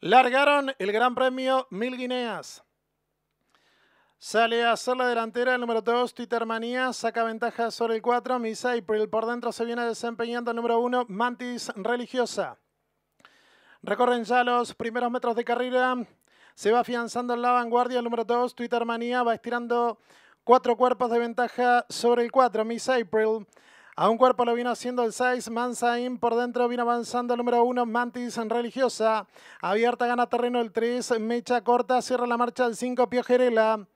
Largaron el Gran Premio Mil Guineas. Sale a hacer la delantera el número 2, twittermanía saca ventaja sobre el 4, Miss April. Por dentro se viene desempeñando el número 1, Mantis Religiosa. Recorren ya los primeros metros de carrera. Se va afianzando en la vanguardia el número 2, Twittermanía. Va estirando cuatro cuerpos de ventaja sobre el 4, Miss April. A un cuerpo lo vino haciendo el 6, Mansaín, por dentro vino avanzando el número 1, Mantis en religiosa. Abierta gana terreno el 3, Mecha corta, cierra la marcha el 5, Piojerela.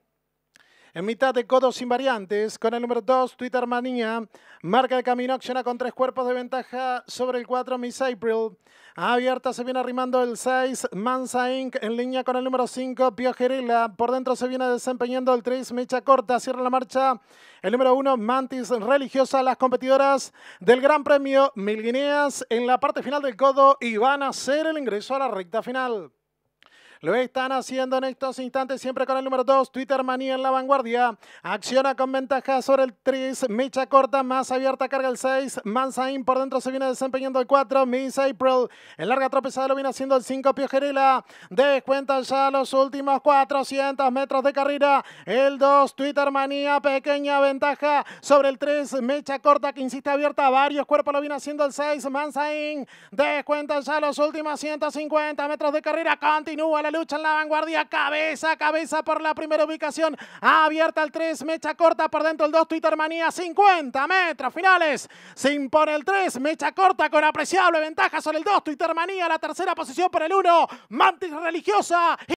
En mitad de codos Invariantes, con el número 2, Twitter Manía. Marca el camino acciona con tres cuerpos de ventaja sobre el 4, Miss April. Abierta se viene arrimando el 6, Mansa Inc. En línea con el número 5, Pio Por dentro se viene desempeñando el 3, Mecha Corta. Cierra la marcha el número 1, Mantis Religiosa. Las competidoras del Gran Premio Mil Guineas en la parte final del codo y van a hacer el ingreso a la recta final. Lo están haciendo en estos instantes, siempre con el número 2, Twitter Manía en la vanguardia. Acciona con ventaja sobre el 3, Mecha corta, más abierta, carga el 6, Mansain por dentro se viene desempeñando el 4, Miss April en larga tropezada lo viene haciendo el 5, Piojerela. Descuentan ya los últimos 400 metros de carrera. El 2, Twitter Manía, pequeña ventaja sobre el 3, Mecha corta que insiste abierta, varios cuerpos lo viene haciendo el 6, Mansain. Descuentan ya los últimos 150 metros de carrera. Continúa la lucha en la vanguardia, cabeza, cabeza por la primera ubicación, abierta el 3, mecha corta por dentro el 2, Manía, 50 metros finales, se impone el 3, mecha corta con apreciable ventaja sobre el 2, Manía, la tercera posición por el 1, Mantis Religiosa.